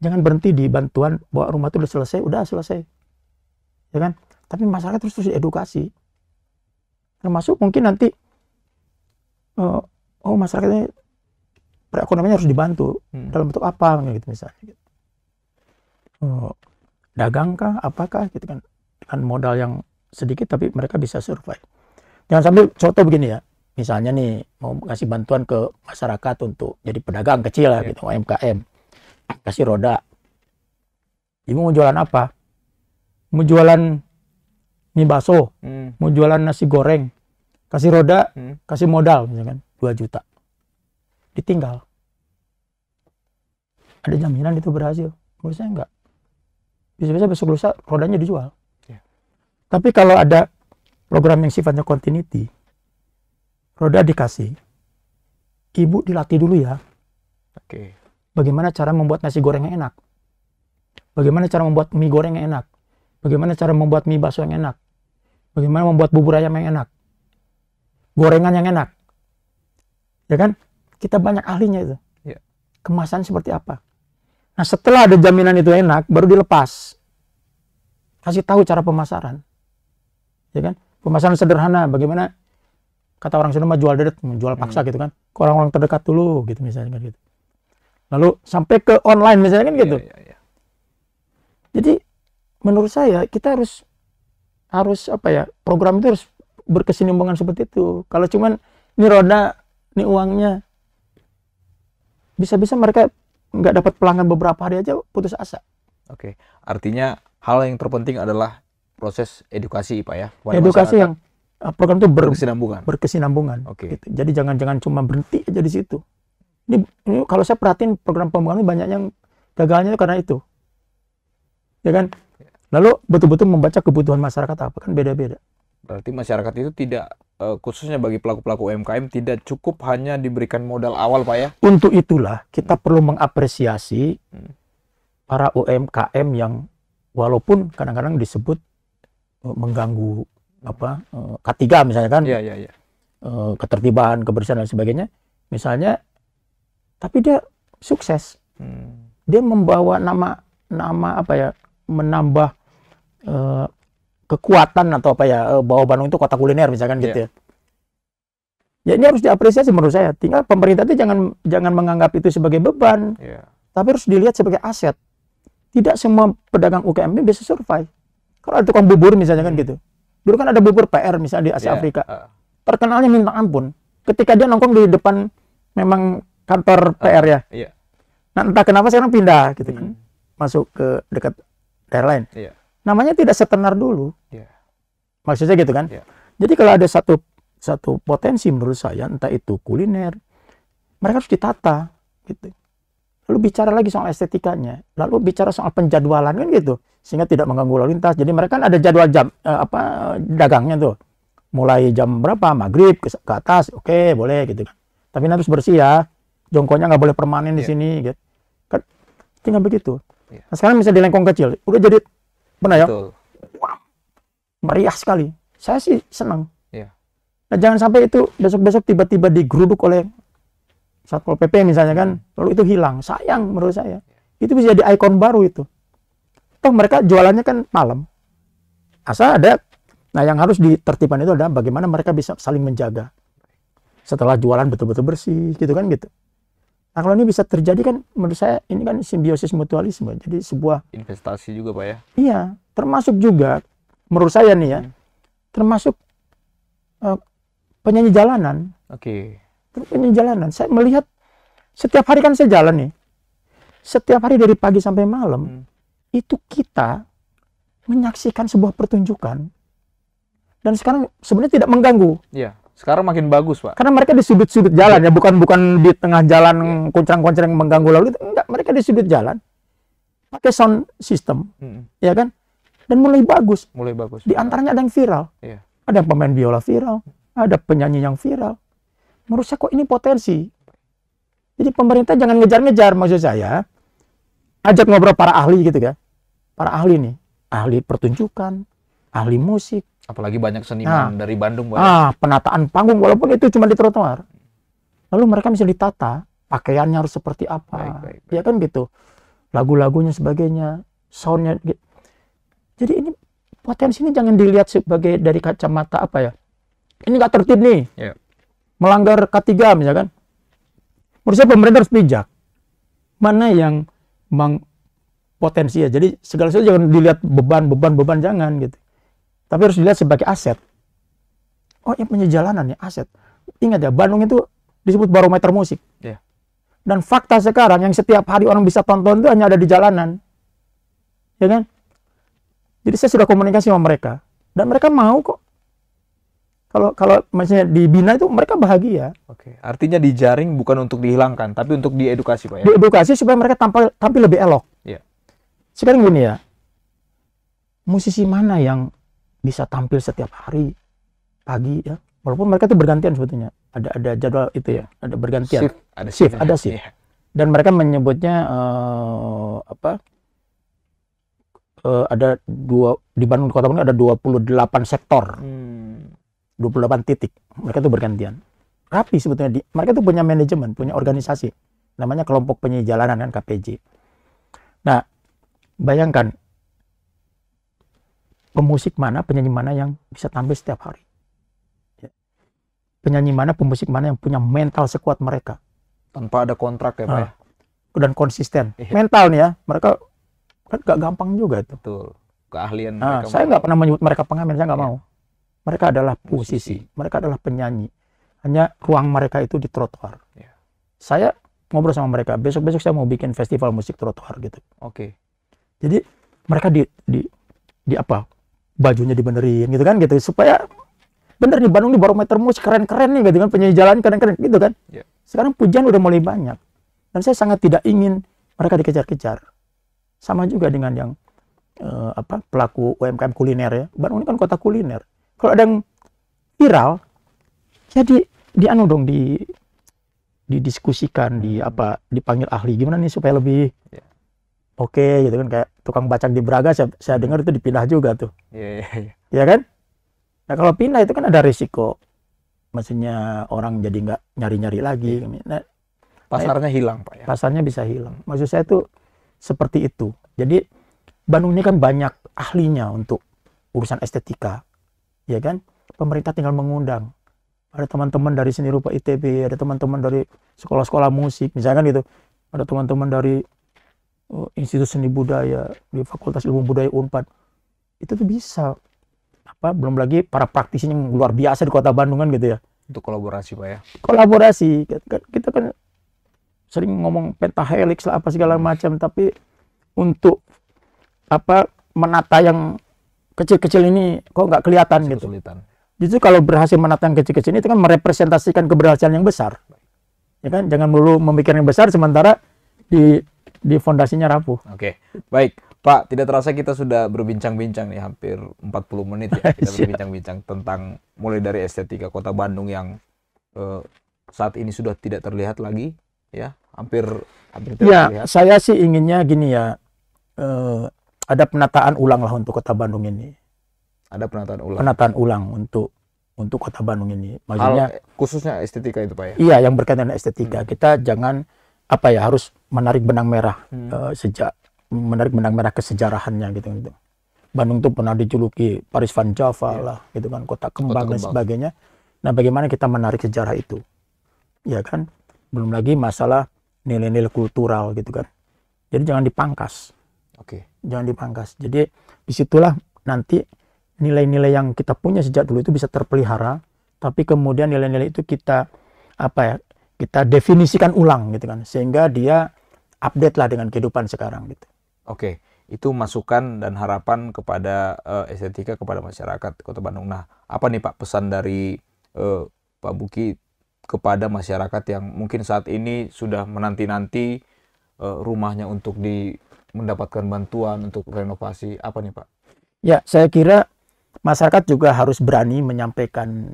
jangan berhenti di bantuan bahwa rumah itu udah selesai udah selesai ya kan tapi masyarakat terus terus edukasi termasuk mungkin nanti uh, oh masyarakatnya perekonomiannya harus dibantu hmm. dalam bentuk apa gitu misalnya gitu. Oh, dagang apakah gitu kan dengan modal yang sedikit tapi mereka bisa survive jangan sambil contoh begini ya misalnya nih mau kasih bantuan ke masyarakat untuk jadi pedagang kecil lah iya. gitu UMKM kasih roda ibu mau jualan apa mau jualan mie baso, hmm. mau jualan nasi goreng kasih roda hmm. kasih modal misalkan dua juta ditinggal ada jaminan itu berhasil menurut enggak bisa-bisa besok lusa rodanya dijual yeah. tapi kalau ada program yang sifatnya continuity roda dikasih. Ibu dilatih dulu ya. Oke. Bagaimana cara membuat nasi goreng yang enak? Bagaimana cara membuat mie goreng yang enak? Bagaimana cara membuat mie bakso yang enak? Bagaimana membuat bubur ayam yang enak? Gorengan yang enak. Ya kan? Kita banyak ahlinya itu. Ya. Kemasan seperti apa? Nah setelah ada jaminan itu enak, baru dilepas. Kasih tahu cara pemasaran. Ya kan? Pemasaran sederhana, bagaimana kata orang Sunda mah jual dedet, jual paksa hmm. gitu kan. Ke orang-orang terdekat dulu gitu misalnya kan gitu. Lalu sampai ke online misalnya kan iya, gitu. Yeah, yeah, yeah. Jadi menurut saya kita harus harus apa ya? Program itu harus berkesinambungan seperti itu. Kalau cuman ini roda, ini uangnya bisa-bisa mereka nggak dapat pelanggan beberapa hari aja putus asa. Oke, artinya hal yang terpenting adalah proses edukasi, Pak ya. Edukasi masyarakat. yang Ah, program itu ber, berkesinambungan. Berkesinambungan. Oke. Okay. Gitu. Jadi jangan-jangan cuma berhenti aja di situ. Ini, ini kalau saya perhatiin program pembangunan banyak yang gagalnya itu karena itu. Ya kan? Lalu betul-betul membaca kebutuhan masyarakat apa kan beda-beda. Berarti masyarakat itu tidak eh, khususnya bagi pelaku-pelaku UMKM tidak cukup hanya diberikan modal awal, Pak ya. Untuk itulah kita hmm. perlu mengapresiasi hmm. para UMKM yang walaupun kadang-kadang disebut eh, mengganggu apa eh, K3 misalnya kan ya, ya, ya. ketertiban kebersihan dan sebagainya misalnya tapi dia sukses hmm. dia membawa nama nama apa ya menambah uh, kekuatan atau apa ya bawa Bandung itu kota kuliner misalkan gitu iya. ya ya ini harus diapresiasi menurut saya tinggal pemerintah itu jangan jangan menganggap itu sebagai beban yeah. tapi harus dilihat sebagai aset tidak semua pedagang UKM ini bisa survive kalau ada tukang bubur misalnya kan hmm. kan gitu Dulu kan ada bubur PR misalnya di Asia yeah. Afrika. Ah. Terkenalnya minta ampun. Ketika dia nongkrong di depan memang kantor ah, PR ya. Yeah. Nah, entah kenapa sekarang pindah gitu kan. hmm. kan. Masuk ke dekat daerah lain. Yeah. Namanya tidak setenar dulu. Yeah. Maksudnya gitu kan. Yeah. Jadi kalau ada satu satu potensi menurut saya entah itu kuliner, mereka harus ditata gitu. Lalu bicara lagi soal estetikanya, lalu bicara soal penjadwalan kan gitu sehingga tidak mengganggu lalu lintas. Jadi mereka kan ada jadwal jam eh, apa dagangnya tuh. Mulai jam berapa? Maghrib ke, ke atas, oke okay, boleh gitu kan. Tapi nanti harus bersih ya. Jongkoknya nggak boleh permanen yeah. di iya. sini gitu. Kan tinggal begitu. Yeah. Nah, sekarang bisa di lengkong kecil, udah jadi pernah ya? meriah sekali. Saya sih senang. Yeah. Nah jangan sampai itu besok-besok tiba-tiba digeruduk oleh satpol pp misalnya kan, lalu itu hilang. Sayang menurut saya. Iya. Itu bisa jadi ikon baru itu toh mereka jualannya kan malam asal ada nah yang harus ditertibkan itu adalah bagaimana mereka bisa saling menjaga setelah jualan betul-betul bersih gitu kan gitu nah kalau ini bisa terjadi kan menurut saya ini kan simbiosis mutualisme jadi sebuah investasi juga pak ya iya termasuk juga menurut saya nih ya hmm. termasuk uh, penyanyi jalanan oke okay. penyanyi jalanan saya melihat setiap hari kan saya jalan nih setiap hari dari pagi sampai malam hmm itu kita menyaksikan sebuah pertunjukan dan sekarang sebenarnya tidak mengganggu. Iya. Sekarang makin bagus, Pak. Karena mereka di sudut-sudut jalan ya, bukan bukan di tengah jalan iya. kuncang-kuncang yang mengganggu lalu itu Enggak, mereka di sudut jalan. Pakai sound system. Hmm. Ya kan? Dan mulai bagus. Mulai bagus. Di antaranya ada yang viral. Iya. Ada pemain biola viral, ada penyanyi yang viral. Menurut saya kok ini potensi. Jadi pemerintah jangan ngejar-ngejar maksud saya ajak ngobrol para ahli gitu kan. Para ahli nih, ahli pertunjukan, ahli musik. Apalagi banyak seniman nah, dari Bandung. Banyak. Ya? Ah, penataan panggung walaupun itu cuma di trotoar. Lalu mereka bisa ditata, pakaiannya harus seperti apa. Baik, baik, baik. Ya kan gitu. Lagu-lagunya sebagainya, soundnya. Gitu. Jadi ini potensi ini jangan dilihat sebagai dari kacamata apa ya. Ini nggak tertib nih. Yeah. Melanggar ketiga misalkan. Menurut saya pemerintah harus bijak. Mana yang meng potensi ya. Jadi segala sesuatu jangan dilihat beban, beban, beban jangan gitu. Tapi harus dilihat sebagai aset. Oh yang punya jalanan ya aset. Ingat ya Bandung itu disebut barometer musik. Yeah. Dan fakta sekarang yang setiap hari orang bisa tonton itu hanya ada di jalanan. Ya kan? Jadi saya sudah komunikasi sama mereka. Dan mereka mau kok. Kalau kalau maksudnya dibina itu mereka bahagia. Oke. Artinya dijaring bukan untuk dihilangkan, tapi untuk diedukasi, Pak ya. Diedukasi supaya mereka tampil tampil lebih elok. Iya. Sekarang gini ya. Musisi mana yang bisa tampil setiap hari pagi ya? Walaupun mereka itu bergantian sebetulnya. Ada ada jadwal itu ya, ada bergantian. Shift, ada shift, ada shift. Iya. Dan mereka menyebutnya uh, apa? Uh, ada dua di Bandung Kota Bandung ada 28 sektor. Hmm 28 titik. Mereka itu bergantian. Rapi sebetulnya. Di, mereka itu punya manajemen, punya organisasi. Namanya kelompok penyi jalanan kan KPJ. Nah, bayangkan pemusik mana, penyanyi mana yang bisa tampil setiap hari. Ya. Penyanyi mana, pemusik mana yang punya mental sekuat mereka. Tanpa ada kontrak ya Pak ah. ya? Dan konsisten. Iya. Mental nih ya, mereka kan gak gampang juga itu. Betul. Keahlian nah, Saya nggak pernah menyebut mereka pengamen, saya nggak ya. mau mereka adalah musisi, mereka adalah penyanyi. Hanya ruang mereka itu di trotoar. Ya. Saya ngobrol sama mereka, besok-besok saya mau bikin festival musik trotoar gitu. Oke. Jadi mereka di di di apa? Bajunya dibenerin gitu kan gitu supaya bener nih Bandung di barometer musik keren-keren nih gitu kan penyanyi jalan keren-keren gitu kan. Ya. Sekarang pujian udah mulai banyak. Dan saya sangat tidak ingin mereka dikejar-kejar. Sama juga dengan yang uh, apa pelaku UMKM kuliner ya. Bandung ini kan kota kuliner kalau ada yang viral jadi ya di anu dong di didiskusikan di hmm. apa dipanggil ahli gimana nih supaya lebih yeah. oke okay, gitu kan kayak tukang bacang di Braga saya, saya dengar itu dipindah juga tuh iya yeah, yeah, yeah. ya kan nah kalau pindah itu kan ada risiko maksudnya orang jadi nggak nyari-nyari lagi yeah. Iya. nah, pasarnya nah, hilang pak ya pasarnya bisa hilang maksud saya tuh seperti itu jadi Bandung ini kan banyak ahlinya untuk urusan estetika ya kan pemerintah tinggal mengundang ada teman-teman dari seni rupa ITB ada teman-teman dari sekolah-sekolah musik misalkan gitu ada teman-teman dari uh, Institut Seni Budaya di Fakultas Ilmu Budaya Unpad itu tuh bisa apa belum lagi para praktisi yang luar biasa di kota Bandung kan gitu ya untuk kolaborasi pak ya kolaborasi kita kan, kan sering ngomong pentahelix lah apa segala macam tapi untuk apa menata yang kecil-kecil ini kok nggak kelihatan Masih gitu. Kesulitan. Justru kalau berhasil menata yang kecil-kecil ini itu kan merepresentasikan keberhasilan yang besar. Ya kan, jangan melulu memikir yang besar sementara di di fondasinya rapuh. Oke. Okay. Baik, Pak, tidak terasa kita sudah berbincang-bincang nih hampir 40 menit ya kita iya. berbincang-bincang tentang mulai dari estetika Kota Bandung yang eh, saat ini sudah tidak terlihat lagi ya, hampir hampir tidak ya, terlihat. Ya, saya sih inginnya gini ya. Eh, ada penataan ulang lah untuk kota Bandung ini. Ada penataan ulang. Penataan ulang untuk untuk kota Bandung ini. Maksudnya Hal, eh, khususnya estetika itu Pak ya. Iya, yang berkaitan dengan estetika. Hmm. Kita jangan apa ya harus menarik benang merah hmm. uh, eh, sejak menarik benang merah kesejarahannya gitu gitu. Bandung tuh pernah dijuluki Paris Van Java yeah. lah gitu kan, kota kembang, kota kembang dan sebagainya. Nah, bagaimana kita menarik sejarah itu? Ya kan? Belum lagi masalah nilai-nilai kultural gitu kan. Jadi jangan dipangkas. Oke. Okay jangan dipangkas jadi disitulah nanti nilai-nilai yang kita punya sejak dulu itu bisa terpelihara tapi kemudian nilai-nilai itu kita apa ya kita definisikan ulang gitu kan sehingga dia update lah dengan kehidupan sekarang gitu oke itu masukan dan harapan kepada uh, eh, estetika kepada masyarakat Kota Bandung. Nah, apa nih Pak pesan dari uh, Pak Buki kepada masyarakat yang mungkin saat ini sudah menanti-nanti uh, rumahnya untuk di mendapatkan bantuan untuk renovasi apa nih Pak? Ya, saya kira masyarakat juga harus berani menyampaikan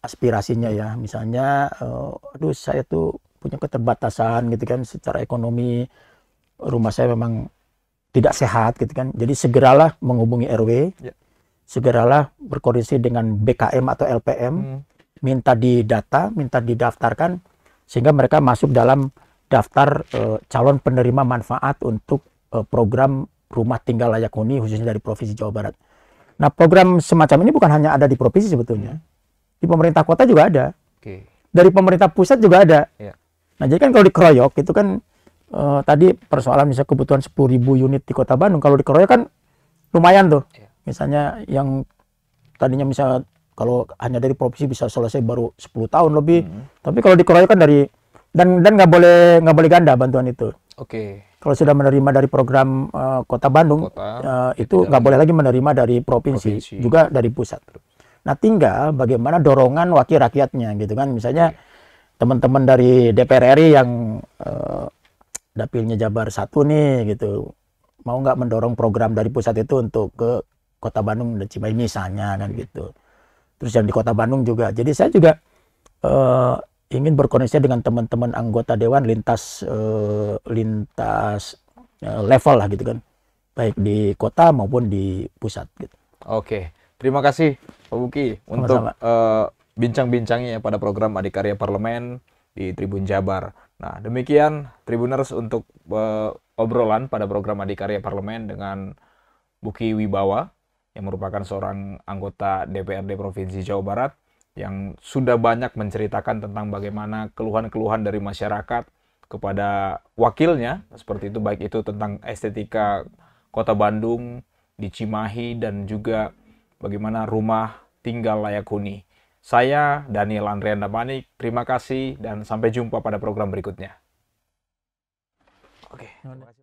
aspirasinya ya. Misalnya, uh, aduh saya tuh punya keterbatasan gitu kan secara ekonomi rumah saya memang tidak sehat gitu kan. Jadi segeralah menghubungi RW. Ya. Segeralah berkoordinasi dengan BKM atau LPM. Hmm. Minta didata, minta didaftarkan sehingga mereka masuk dalam daftar uh, calon penerima manfaat untuk Eh, program rumah tinggal layak huni khususnya dari provinsi Jawa Barat. Nah program semacam ini bukan hanya ada di provinsi sebetulnya, hmm. di pemerintah kota juga ada, okay. dari pemerintah pusat juga ada. Yeah. Nah jadi kan kalau dikeroyok itu kan uh, tadi persoalan misalnya kebutuhan 10.000 unit di kota Bandung kalau dikeroyok kan lumayan tuh, yeah. misalnya yang tadinya misalnya kalau hanya dari provinsi bisa selesai baru 10 tahun lebih, -hmm. tapi kalau dikeroyok kan dari dan dan nggak boleh nggak boleh ganda bantuan itu Oke. Okay. Kalau sudah menerima dari program uh, Kota Bandung, Kota, uh, itu nggak boleh lagi menerima dari provinsi, provinsi, juga dari pusat. Nah, tinggal bagaimana dorongan wakil rakyatnya gitu kan. Misalnya teman-teman dari DPR RI yang uh, dapilnya Jabar satu nih gitu, mau nggak mendorong program dari pusat itu untuk ke Kota Bandung dan Cimahi misalnya kan gitu. Terus yang di Kota Bandung juga. Jadi saya juga uh, ingin berkoneksi dengan teman-teman anggota dewan lintas uh, lintas uh, level lah gitu kan baik di kota maupun di pusat gitu. Oke, terima kasih Pak Buki untuk uh, bincang-bincangnya pada program Adikarya Parlemen di Tribun Jabar. Nah, demikian Tribuners untuk obrolan pada program Adikarya Parlemen dengan Buki Wibawa yang merupakan seorang anggota DPRD Provinsi Jawa Barat yang sudah banyak menceritakan tentang bagaimana keluhan-keluhan dari masyarakat kepada wakilnya seperti itu baik itu tentang estetika kota Bandung di Cimahi dan juga bagaimana rumah tinggal layak huni. Saya Daniel Andrian Damanik, terima kasih dan sampai jumpa pada program berikutnya. Oke, terima